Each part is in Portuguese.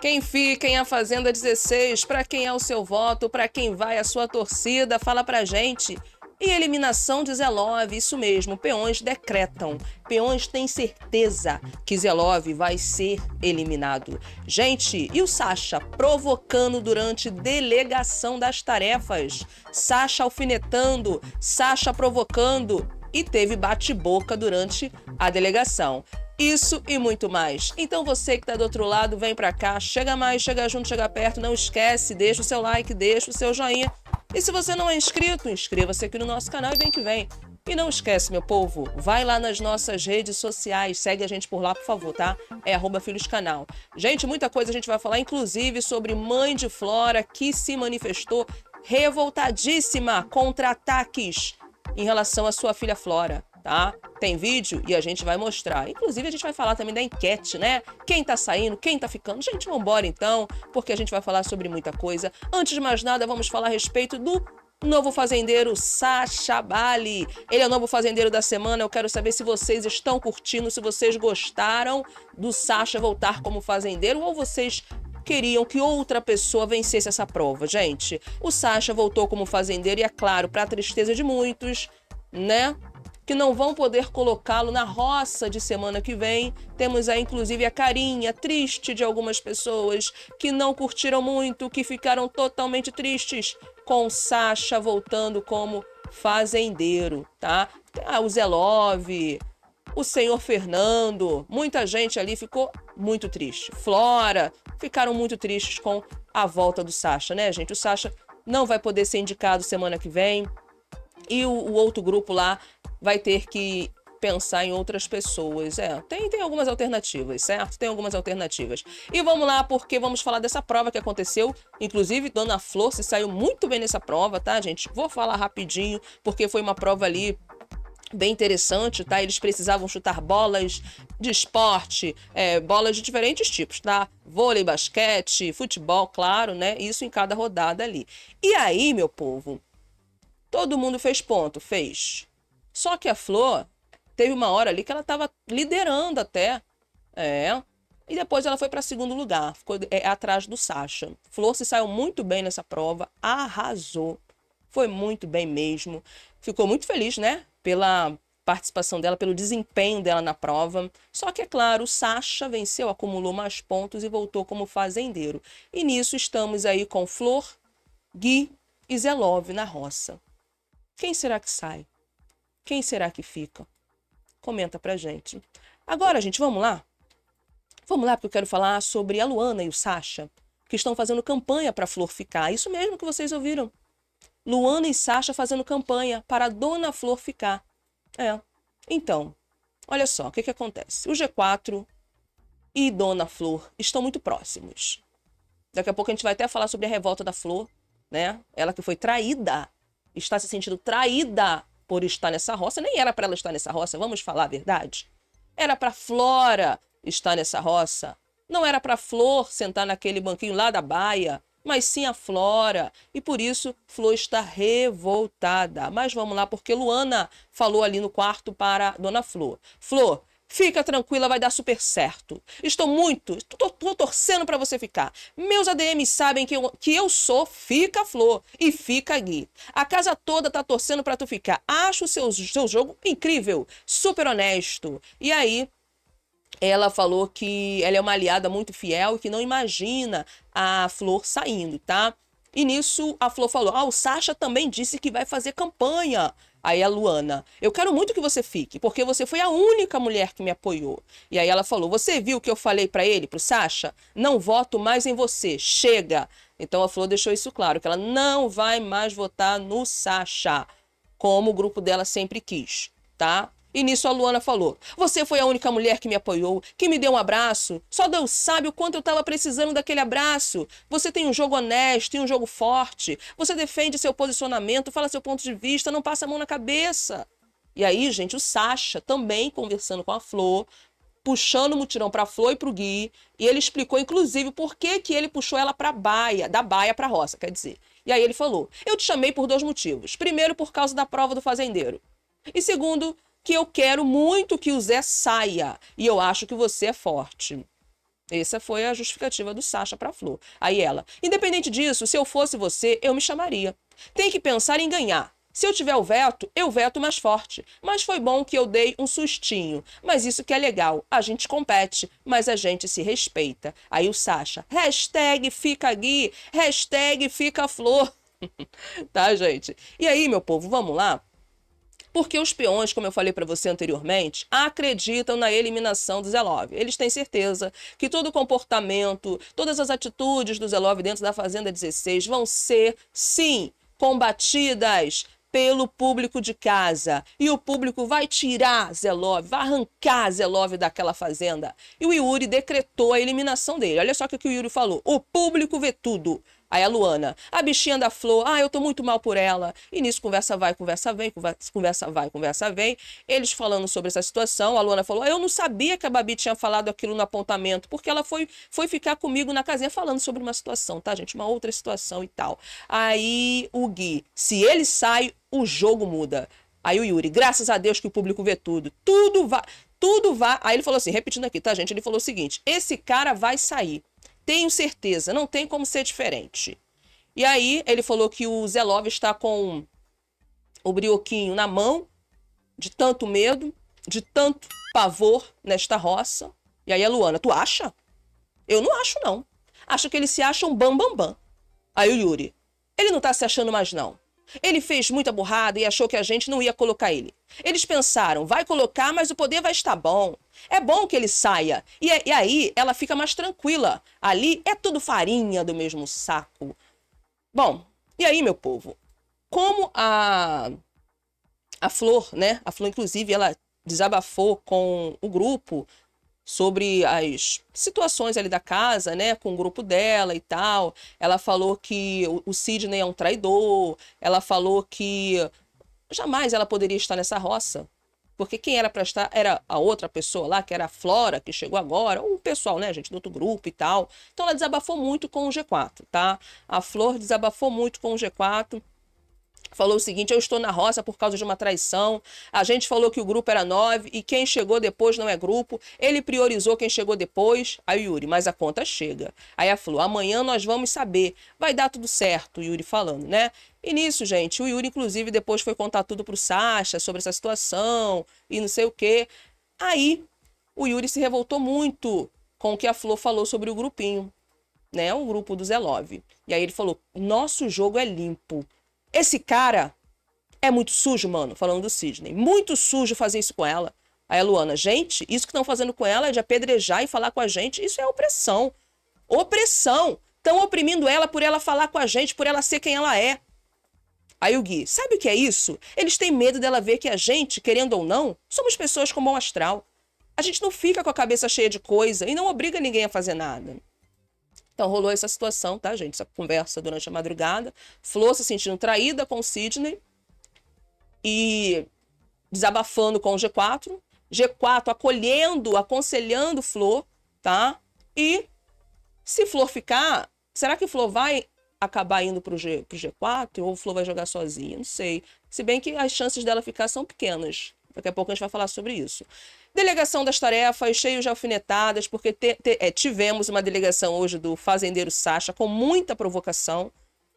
Quem fica em A Fazenda 16, para quem é o seu voto, para quem vai a sua torcida, fala pra gente. E eliminação de Zelov, isso mesmo, peões decretam. Peões têm certeza que Zelov vai ser eliminado. Gente, e o Sasha provocando durante delegação das tarefas? Sasha alfinetando, Sasha provocando e teve bate-boca durante a delegação. Isso e muito mais. Então você que está do outro lado, vem para cá, chega mais, chega junto, chega perto, não esquece, deixa o seu like, deixa o seu joinha. E se você não é inscrito, inscreva-se aqui no nosso canal e vem que vem. E não esquece, meu povo, vai lá nas nossas redes sociais, segue a gente por lá, por favor, tá? É arroba Filhos Canal. Gente, muita coisa a gente vai falar, inclusive sobre mãe de Flora que se manifestou revoltadíssima contra ataques em relação à sua filha Flora tá? Tem vídeo e a gente vai mostrar. Inclusive, a gente vai falar também da enquete, né? Quem tá saindo, quem tá ficando. Gente, vambora então, porque a gente vai falar sobre muita coisa. Antes de mais nada, vamos falar a respeito do Novo fazendeiro Sacha Bali. Ele é o novo fazendeiro da semana. Eu quero saber se vocês estão curtindo, se vocês gostaram do Sacha voltar como fazendeiro ou vocês queriam que outra pessoa vencesse essa prova, gente. O Sacha voltou como fazendeiro e é claro, para tristeza de muitos, né? que não vão poder colocá-lo na roça de semana que vem. Temos aí, inclusive, a carinha triste de algumas pessoas que não curtiram muito, que ficaram totalmente tristes com Sasha voltando como fazendeiro, tá? Ah, o Zelov, o senhor Fernando, muita gente ali ficou muito triste. Flora, ficaram muito tristes com a volta do Sasha, né, gente? O Sasha não vai poder ser indicado semana que vem. E o, o outro grupo lá vai ter que pensar em outras pessoas. É, tem, tem algumas alternativas, certo? Tem algumas alternativas. E vamos lá, porque vamos falar dessa prova que aconteceu. Inclusive, Dona Flor se saiu muito bem nessa prova, tá, gente? Vou falar rapidinho, porque foi uma prova ali bem interessante, tá? Eles precisavam chutar bolas de esporte, é, bolas de diferentes tipos, tá? Vôlei, basquete, futebol, claro, né? Isso em cada rodada ali. E aí, meu povo, todo mundo fez ponto, fez. Só que a Flor teve uma hora ali que ela estava liderando até. É. E depois ela foi para segundo lugar, ficou é, atrás do Sacha. Flor se saiu muito bem nessa prova, arrasou. Foi muito bem mesmo. Ficou muito feliz, né? Pela participação dela, pelo desempenho dela na prova. Só que, é claro, Sacha venceu, acumulou mais pontos e voltou como fazendeiro. E nisso estamos aí com Flor, Gui e Zelov na roça. Quem será que sai? Quem será que fica? Comenta pra gente. Agora, gente, vamos lá? Vamos lá, porque eu quero falar sobre a Luana e o Sasha, que estão fazendo campanha para a Flor ficar. Isso mesmo que vocês ouviram. Luana e Sasha fazendo campanha para a Dona Flor ficar. É. Então, olha só, o que, que acontece? O G4 e Dona Flor estão muito próximos. Daqui a pouco a gente vai até falar sobre a revolta da Flor, né? Ela que foi traída, está se sentindo traída por estar nessa roça, nem era para ela estar nessa roça, vamos falar a verdade. Era para Flora estar nessa roça. Não era para Flor sentar naquele banquinho lá da baia, mas sim a Flora. E por isso Flor está revoltada. Mas vamos lá, porque Luana falou ali no quarto para Dona Flor. Flor, Fica tranquila, vai dar super certo. Estou muito, tô, tô torcendo para você ficar. Meus ADMs sabem que eu, que eu sou fica flor e fica gui. A casa toda tá torcendo para tu ficar. Acho o seu, seu jogo incrível, super honesto. E aí, ela falou que ela é uma aliada muito fiel e que não imagina a Flor saindo, tá? E nisso a Flor falou: Ah, o Sasha também disse que vai fazer campanha Aí a Luana, eu quero muito que você fique, porque você foi a única mulher que me apoiou. E aí ela falou: Você viu o que eu falei para ele, pro Sasha? Não voto mais em você, chega! Então a Flor deixou isso claro, que ela não vai mais votar no Sasha, como o grupo dela sempre quis, tá? E nisso a Luana falou: Você foi a única mulher que me apoiou, que me deu um abraço. Só Deus sabe o quanto eu estava precisando daquele abraço. Você tem um jogo honesto, tem um jogo forte. Você defende seu posicionamento, fala seu ponto de vista, não passa a mão na cabeça. E aí, gente, o Sacha também conversando com a Flor, puxando o mutirão para a Flor e para o Gui. E ele explicou, inclusive, por que, que ele puxou ela para a Baia, da Baia para a Roça, quer dizer. E aí ele falou: Eu te chamei por dois motivos. Primeiro, por causa da prova do fazendeiro. E segundo, que eu quero muito que o Zé saia e eu acho que você é forte. Essa foi a justificativa do Sasha para Flor. Aí ela, independente disso, se eu fosse você, eu me chamaria. Tem que pensar em ganhar. Se eu tiver o veto, eu veto mais forte. Mas foi bom que eu dei um sustinho. Mas isso que é legal. A gente compete, mas a gente se respeita. Aí o Sasha, hashtag fica Gui, hashtag fica Flor. tá, gente? E aí, meu povo, vamos lá? Porque os peões, como eu falei para você anteriormente, acreditam na eliminação do Zelov. Eles têm certeza que todo o comportamento, todas as atitudes do Zelov dentro da Fazenda 16 vão ser, sim, combatidas pelo público de casa. E o público vai tirar Zelov, vai arrancar Zelov daquela fazenda. E o Yuri decretou a eliminação dele. Olha só o que o Yuri falou: o público vê tudo. Aí a Luana, a bichinha da flor, ah, eu tô muito mal por ela. E nisso conversa vai, conversa vem, conversa vai, conversa vem. Eles falando sobre essa situação, a Luana falou: ah, eu não sabia que a Babi tinha falado aquilo no apontamento, porque ela foi, foi ficar comigo na casinha falando sobre uma situação, tá, gente? Uma outra situação e tal. Aí o Gui, se ele sai, o jogo muda. Aí o Yuri, graças a Deus que o público vê tudo. Tudo vai. Tudo vai. Aí ele falou assim, repetindo aqui, tá, gente? Ele falou o seguinte: esse cara vai sair. Tenho certeza, não tem como ser diferente. E aí ele falou que o Zelov está com o brioquinho na mão, de tanto medo, de tanto pavor nesta roça. E aí a Luana, tu acha? Eu não acho, não. Acho que ele se acha um bambambam. Bam, bam. Aí o Yuri, ele não tá se achando mais, não. Ele fez muita burrada e achou que a gente não ia colocar ele. Eles pensaram, vai colocar, mas o poder vai estar bom. É bom que ele saia. E, é, e aí ela fica mais tranquila. Ali é tudo farinha do mesmo saco. Bom, e aí, meu povo? Como a, a Flor, né? A Flor, inclusive, ela desabafou com o grupo sobre as situações ali da casa, né, com o grupo dela e tal. Ela falou que o, Sidney é um traidor, ela falou que jamais ela poderia estar nessa roça. Porque quem era para estar era a outra pessoa lá, que era a Flora, que chegou agora, ou o pessoal, né, gente, do outro grupo e tal. Então ela desabafou muito com o G4, tá? A Flor desabafou muito com o G4 falou o seguinte: Eu estou na roça por causa de uma traição. A gente falou que o grupo era nove e quem chegou depois não é grupo. Ele priorizou quem chegou depois. Aí Yuri, mas a conta chega. Aí a Flor, amanhã nós vamos saber. Vai dar tudo certo, Yuri falando, né? E nisso, gente, o Yuri, inclusive, depois foi contar tudo pro Sasha sobre essa situação e não sei o quê. Aí o Yuri se revoltou muito com o que a Flor falou sobre o grupinho, né? O grupo do Zelove. E aí ele falou: nosso jogo é limpo. Esse cara é muito sujo, mano, falando do Sidney. Muito sujo fazer isso com ela. Aí a Luana, gente, isso que estão fazendo com ela é de apedrejar e falar com a gente. Isso é opressão. Opressão. Estão oprimindo ela por ela falar com a gente, por ela ser quem ela é. Aí o Gui, sabe o que é isso? Eles têm medo dela ver que a gente, querendo ou não, somos pessoas com bom astral. A gente não fica com a cabeça cheia de coisa e não obriga ninguém a fazer nada. Então rolou essa situação, tá, gente? Essa conversa durante a madrugada. Flor se sentindo traída com o Sidney e desabafando com o G4. G4 acolhendo, aconselhando Flor, tá? E se Flor ficar, será que Flor vai acabar indo pro, G, pro G4 ou Flor vai jogar sozinha? Não sei. Se bem que as chances dela ficar são pequenas. Daqui a pouco a gente vai falar sobre isso. Delegação das tarefas, cheio de alfinetadas, porque te, te, é, tivemos uma delegação hoje do fazendeiro Sacha com muita provocação,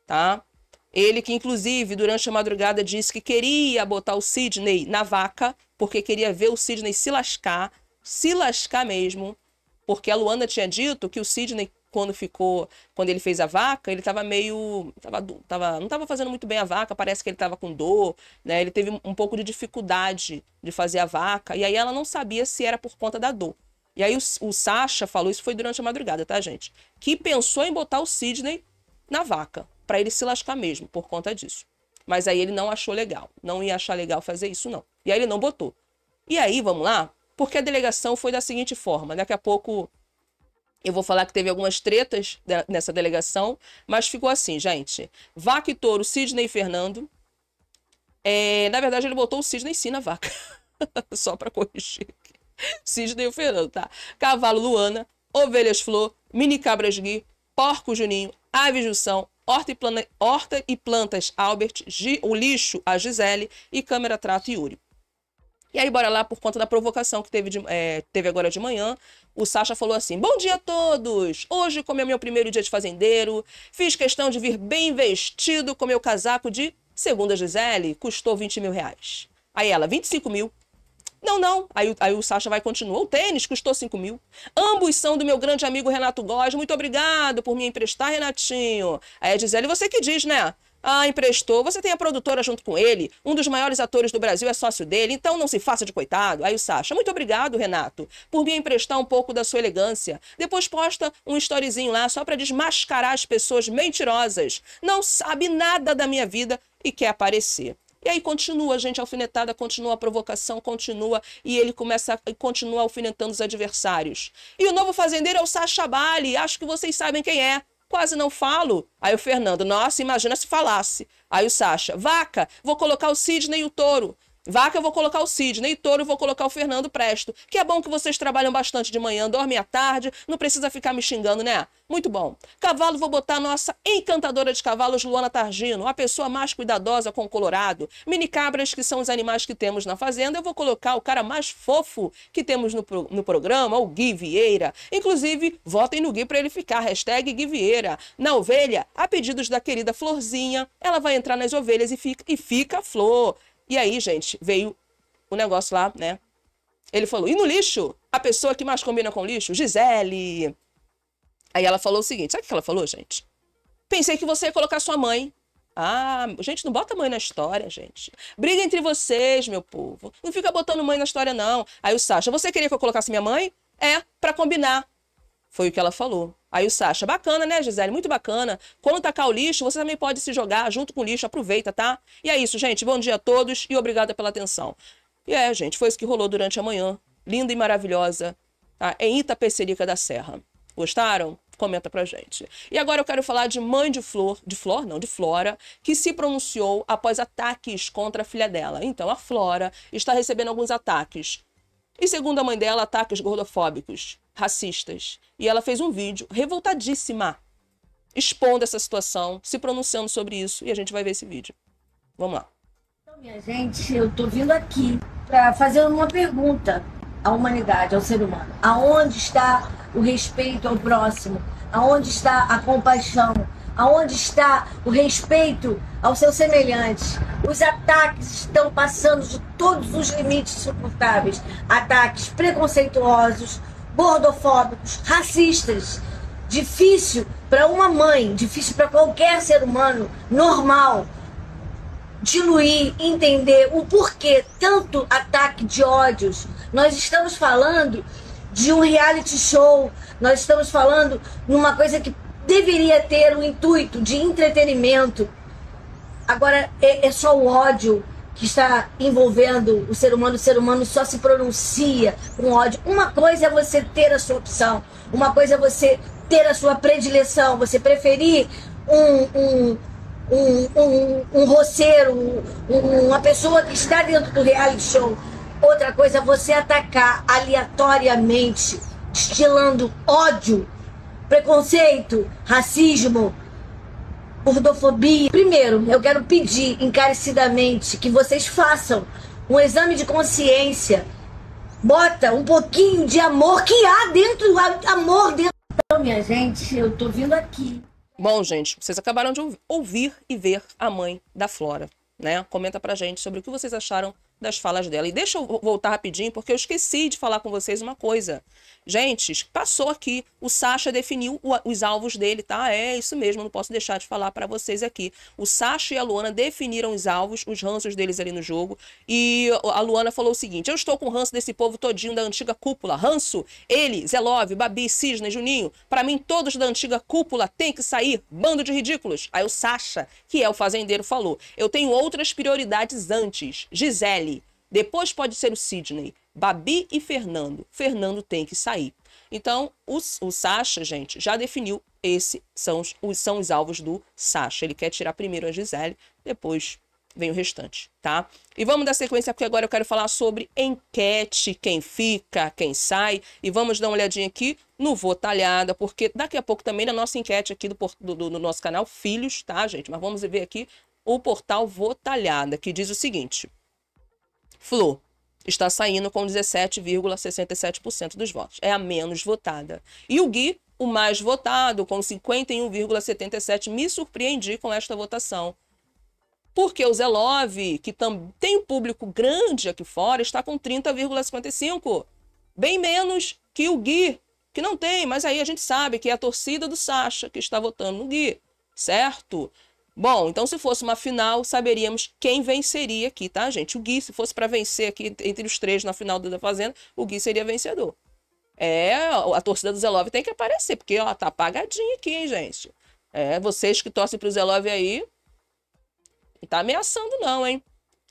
tá? Ele que, inclusive, durante a madrugada disse que queria botar o Sidney na vaca, porque queria ver o Sidney se lascar, se lascar mesmo, porque a Luana tinha dito que o Sidney quando ficou, quando ele fez a vaca, ele estava meio, tava, tava, não estava fazendo muito bem a vaca, parece que ele estava com dor, né? Ele teve um pouco de dificuldade de fazer a vaca, e aí ela não sabia se era por conta da dor. E aí o, o Sasha falou, isso foi durante a madrugada, tá, gente? Que pensou em botar o Sidney na vaca, para ele se lascar mesmo, por conta disso. Mas aí ele não achou legal, não ia achar legal fazer isso, não. E aí ele não botou. E aí, vamos lá, porque a delegação foi da seguinte forma, daqui a pouco eu vou falar que teve algumas tretas nessa delegação, mas ficou assim, gente. Vaca e touro, Sidney e Fernando. É, na verdade, ele botou o Sidney sim na vaca. Só para corrigir. Sidney e o Fernando, tá? Cavalo Luana, Ovelhas Flor, Mini Cabras Gui, Porco Juninho, Ave Jussão, Horta e, plana, Horta e Plantas Albert, G, O Lixo a Gisele e Câmera Trato Yuri. E aí, bora lá, por conta da provocação que teve, de, é, teve agora de manhã, o Sacha falou assim: Bom dia a todos! Hoje, como é meu primeiro dia de fazendeiro, fiz questão de vir bem vestido com meu casaco de, segunda Gisele, custou 20 mil reais. Aí ela, 25 mil. Não, não. Aí, aí o Sacha vai continuar. O tênis custou 5 mil. Ambos são do meu grande amigo Renato Góes. Muito obrigado por me emprestar, Renatinho. Aí a Gisele, você que diz, né? Ah, emprestou. Você tem a produtora junto com ele. Um dos maiores atores do Brasil é sócio dele, então não se faça de coitado. Aí o Sasha, muito obrigado, Renato, por me emprestar um pouco da sua elegância. Depois posta um storyzinho lá só para desmascarar as pessoas mentirosas. Não sabe nada da minha vida e quer aparecer. E aí continua, a gente, a alfinetada, continua a provocação, continua, e ele começa a, continua alfinetando os adversários. E o novo fazendeiro é o Sacha Bali, acho que vocês sabem quem é quase não falo. Aí o Fernando, nossa, imagina se falasse. Aí o Sacha, vaca, vou colocar o Sidney e o touro. Vaca eu vou colocar o Sidney e touro eu vou colocar o Fernando Presto. Que é bom que vocês trabalham bastante de manhã, dormem à tarde, não precisa ficar me xingando, né? Muito bom. Cavalo vou botar a nossa encantadora de cavalos Luana Targino, a pessoa mais cuidadosa com o Colorado. Mini cabras que são os animais que temos na fazenda, eu vou colocar o cara mais fofo que temos no, pro, no programa, o Gui Vieira. Inclusive, votem no Gui para ele ficar, hashtag Gui Vieira. Na ovelha, a pedidos da querida Florzinha, ela vai entrar nas ovelhas e fica, e fica a flor. E aí, gente, veio o negócio lá, né? Ele falou: e no lixo? A pessoa que mais combina com lixo? Gisele. Aí ela falou o seguinte: sabe o que ela falou, gente? Pensei que você ia colocar sua mãe. Ah, gente, não bota mãe na história, gente. Briga entre vocês, meu povo. Não fica botando mãe na história, não. Aí o Sasha, você queria que eu colocasse minha mãe? É, para combinar. Foi o que ela falou. Aí o Sasha, bacana, né, Gisele? Muito bacana. Quando tacar o lixo, você também pode se jogar junto com o lixo, aproveita, tá? E é isso, gente. Bom dia a todos e obrigada pela atenção. E é, gente, foi isso que rolou durante a manhã. Linda e maravilhosa, tá? Em Itapecerica da Serra. Gostaram? Comenta pra gente. E agora eu quero falar de mãe de flor, de flor, não, de Flora, que se pronunciou após ataques contra a filha dela. Então, a Flora está recebendo alguns ataques e segundo a mãe dela, ataques gordofóbicos, racistas. E ela fez um vídeo revoltadíssima, expondo essa situação, se pronunciando sobre isso, e a gente vai ver esse vídeo. Vamos lá. Então, minha gente, eu tô vindo aqui para fazer uma pergunta à humanidade, ao ser humano. Aonde está o respeito ao próximo? Aonde está a compaixão? aonde está o respeito ao seu semelhante. Os ataques estão passando de todos os limites suportáveis. Ataques preconceituosos, gordofóbicos, racistas. Difícil para uma mãe, difícil para qualquer ser humano normal diluir, entender o porquê tanto ataque de ódios. Nós estamos falando de um reality show, nós estamos falando numa coisa que deveria ter o intuito de entretenimento. Agora é, é só o ódio que está envolvendo o ser humano, o ser humano só se pronuncia com ódio. Uma coisa é você ter a sua opção, uma coisa é você ter a sua predileção, você preferir um, um, um, um, um roceiro, um, uma pessoa que está dentro do reality show. Outra coisa é você atacar aleatoriamente, estilando ódio preconceito, racismo, gordofobia. Primeiro, eu quero pedir encarecidamente que vocês façam um exame de consciência. Bota um pouquinho de amor que há dentro, amor dentro. Então, minha gente, eu tô vindo aqui. Bom, gente, vocês acabaram de ouvir e ver a mãe da Flora, né? Comenta pra gente sobre o que vocês acharam das falas dela. E deixa eu voltar rapidinho, porque eu esqueci de falar com vocês uma coisa. Gente, passou aqui o Sasha definiu os alvos dele, tá? É isso mesmo, não posso deixar de falar para vocês aqui. O Sasha e a Luana definiram os alvos, os ranços deles ali no jogo. E a Luana falou o seguinte: Eu estou com ranço desse povo todinho da antiga cúpula. Ranço, ele, Zelov, Babi, Cisne, Juninho. Para mim, todos da antiga cúpula têm que sair. Bando de ridículos. Aí o Sasha, que é o fazendeiro, falou: Eu tenho outras prioridades antes. Gisele. Depois pode ser o Sidney, Babi e Fernando. Fernando tem que sair. Então, os, o Sasha, gente, já definiu esses são os, são os alvos do Sasha. Ele quer tirar primeiro a Gisele, depois vem o restante, tá? E vamos dar sequência porque agora eu quero falar sobre enquete, quem fica, quem sai, e vamos dar uma olhadinha aqui no Votalhada porque daqui a pouco também na nossa enquete aqui do, do, do nosso canal Filhos, tá, gente? Mas vamos ver aqui o portal Votalhada que diz o seguinte, Flor, está saindo com 17,67% dos votos. É a menos votada. E o Gui, o mais votado, com 51,77%, me surpreendi com esta votação. Porque o Zelove que tem um público grande aqui fora, está com 30,55%. Bem menos que o Gui, que não tem, mas aí a gente sabe que é a torcida do Sacha que está votando no Gui, certo? Bom, então se fosse uma final, saberíamos quem venceria aqui, tá, gente? O Gui, se fosse para vencer aqui entre os três na final da Fazenda, o Gui seria vencedor. É, a torcida do Zelove tem que aparecer, porque ó, tá apagadinha aqui, hein, gente? É, vocês que torcem pro Zelove aí, não tá ameaçando não, hein?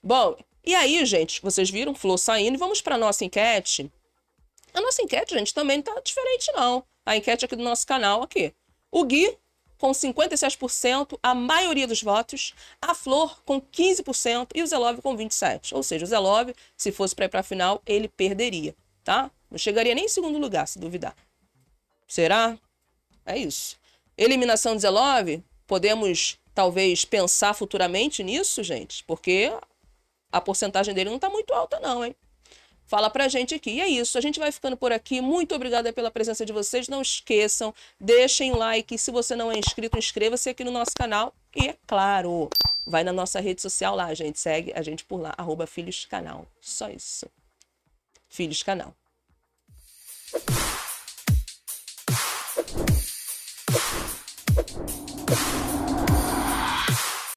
Bom, e aí, gente, vocês viram o Flor saindo, vamos para nossa enquete. A nossa enquete, gente, também não tá diferente não. A enquete aqui do nosso canal, aqui. O Gui com 56%, a maioria dos votos, a Flor com 15% e o Zelov com 27%. Ou seja, o Zelov, se fosse para ir para a final, ele perderia, tá? Não chegaria nem em segundo lugar, se duvidar. Será? É isso. Eliminação de Zelov, podemos talvez pensar futuramente nisso, gente, porque a porcentagem dele não está muito alta não, hein? fala pra gente aqui. E é isso, a gente vai ficando por aqui. Muito obrigada pela presença de vocês. Não esqueçam, deixem like. Se você não é inscrito, inscreva-se aqui no nosso canal. E, é claro, vai na nossa rede social lá, a gente. Segue a gente por lá, arroba Filhos Canal. Só isso. Filhos Canal.